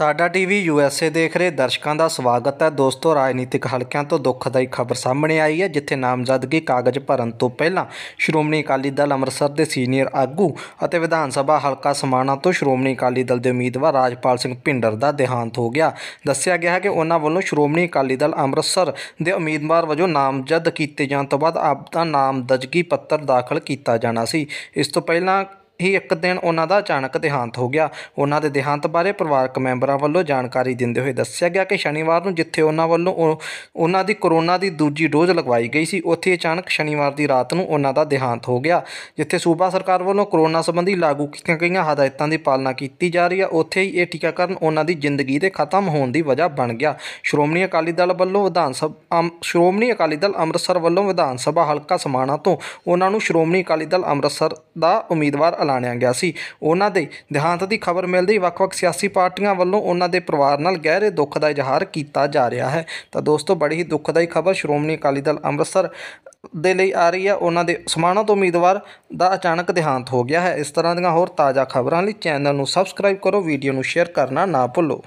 ਸਾਡਾ TV USA ਦੇਖ ਰਹੇ ਦਰਸ਼ਕਾਂ ਦਾ ਸਵਾਗਤ ਹੈ ਦੋਸਤੋ ਰਾਜਨੀਤਿਕ ਹਲਕਿਆਂ ਤੋਂ ਦੁੱਖਦਾਈ ਖਬਰ ਸਾਹਮਣੇ ਆਈ ਹੈ ਜਿੱਥੇ ਨਾਮਜ਼ਦਗੀ ਕਾਗਜ਼ ਭਰਨ ਤੋਂ ਪਹਿਲਾਂ ਸ਼੍ਰੋਮਣੀ ਅਕਾਲੀ ਦਲ ਅੰਮ੍ਰਿਤਸਰ ਦੇ ਸੀਨੀਅਰ ਆਗੂ ਅਤੇ ਵਿਧਾਨ ਸਭਾ ਹਲਕਾ ਸਮਾਣਾ ਤੋਂ ਸ਼੍ਰੋਮਣੀ ਅਕਾਲੀ ਦਲ ਦੇ ਉਮੀਦਵਾਰ ਰਾਜਪਾਲ ਸਿੰਘ ਭਿੰਡਰ ਦਾ ਦੇਹਾਂਤ ਹੋ ਗਿਆ ਦੱਸਿਆ ਗਿਆ ਹੈ ਕਿ ਉਹਨਾਂ ਵੱਲੋਂ ਸ਼੍ਰੋਮਣੀ ਅਕਾਲੀ ਦਲ ਅੰਮ੍ਰਿਤਸਰ ਦੇ ਉਮੀਦਵਾਰ ਵਜੋਂ ਨਾਮਜ਼ਦ ਕੀਤੇ ਜਾਣ ਤੋਂ ਬਾਅਦ ਆਪ ਦਾ ਨਾਮਜ਼ਦਗੀ ਪੱਤਰ ਦਾਖਲ ਕੀਤਾ ਜਾਣਾ ਸੀ ਇਸ ਤੋਂ ਪਹਿਲਾਂ ਹੀ ਇੱਕ ਦਿਨ ਉਹਨਾਂ ਦਾ ਅਚਾਨਕ ਦੇਹਾਂਤ ਹੋ ਗਿਆ ਉਹਨਾਂ ਦੇ ਦੇਹਾਂਤ ਬਾਰੇ ਪਰਿਵਾਰਕ ਮੈਂਬਰਾਂ ਵੱਲੋਂ ਜਾਣਕਾਰੀ ਦਿੰਦੇ ਹੋਏ ਦੱਸਿਆ ਗਿਆ ਕਿ ਸ਼ਨੀਵਾਰ ਨੂੰ ਜਿੱਥੇ ਉਹਨਾਂ ਵੱਲੋਂ ਉਹਨਾਂ ਦੀ ਕੋਰੋਨਾ ਦੀ ਦੂਜੀ ਡੋਜ਼ ਲਗਵਾਈ ਗਈ ਸੀ ਉੱਥੇ ਅਚਾਨਕ ਸ਼ਨੀਵਾਰ ਦੀ ਰਾਤ ਨੂੰ ਉਹਨਾਂ ਦਾ ਦੇਹਾਂਤ ਹੋ ਗਿਆ ਜਿੱਥੇ ਸੂਬਾ ਸਰਕਾਰ ਵੱਲੋਂ ਕੋਰੋਨਾ ਸੰਬੰਧੀ ਲਾਗੂ ਕੀਤੀਆਂ ਗਈਆਂ ਹਦਾਇਤਾਂ ਦੀ ਪਾਲਣਾ ਕੀਤੀ ਜਾ ਰਹੀ ਹੈ ਉੱਥੇ ਹੀ ਇਹ ਟੀਕਾਕਰਨ ਉਹਨਾਂ ਦੀ ਜ਼ਿੰਦਗੀ ਦੇ ਖਤਮ ਹੋਣ ਦੀ ਵਜ੍ਹਾ ਬਣ ਗਿਆ ਸ਼੍ਰੋਮਣੀ ਅਕਾਲੀ ਦਲ ਵੱਲੋਂ ਵਿਧਾਨ ਸਭਾ ਸ਼੍ਰੋਮਣੀ ਅਕਾਲੀ ਦਲ ਅੰਮ੍ਰਿਤਸਰ ਵੱਲੋਂ ਵਿਧਾਨ ਸਭਾ ਹਲਕਾ ਸਮਾਣਾ ਤੋਂ ਉਹਨਾਂ ਨੂੰ ਸ਼੍ਰੋਮਣੀ ਅਕਾਲੀ ਦਲ ਅੰਮ੍ਰਿਤਸਰ ਦਾ ਉਮੀਦਵਾਰ ਐਲਾਨਿਆ ਗਿਆ ਸੀ ਉਹਨਾਂ ਦੇ ਦਿਹਾਂਤ ਦੀ ਖਬਰ ਮਿਲਦੇ ਹੀ ਵੱਖ-ਵੱਖ ਸਿਆਸੀ ਪਾਰਟੀਆਂ ਵੱਲੋਂ ਉਹਨਾਂ ਦੇ ਪਰਿਵਾਰ ਨਾਲ ਗਹਿਰੇ ਦੁੱਖ ਦਾ ਇਜ਼ਹਾਰ ਕੀਤਾ ਜਾ ਰਿਹਾ ਹੈ ਤਾਂ ਦੋਸਤੋ ਬੜੀ ਹੀ ਦੁੱਖਦਾਈ ਖਬਰ ਸ਼੍ਰੋਮਣੀ ਅਕਾਲੀ ਦਲ ਅੰਮ੍ਰਿਤਸਰ ਦੇ ਲਈ ਆ ਰਹੀ ਹੈ ਉਹਨਾਂ ਦੇ ਸਮਾਣਾ ਤੋਂ ਉਮੀਦਵਾਰ ਦਾ ਅਚਾਨਕ ਦਿਹਾਂਤ ਹੋ ਗਿਆ ਹੈ ਇਸ ਤਰ੍ਹਾਂ ਦੀਆਂ ਹੋਰ ਤਾਜ਼ਾ ਖਬਰਾਂ ਲਈ ਚੈਨਲ ਨੂੰ ਸਬਸਕ੍ਰਾਈਬ ਕਰੋ ਵੀਡੀਓ ਨੂੰ ਸ਼ੇਅਰ ਕਰਨਾ ਨਾ ਭੁੱਲੋ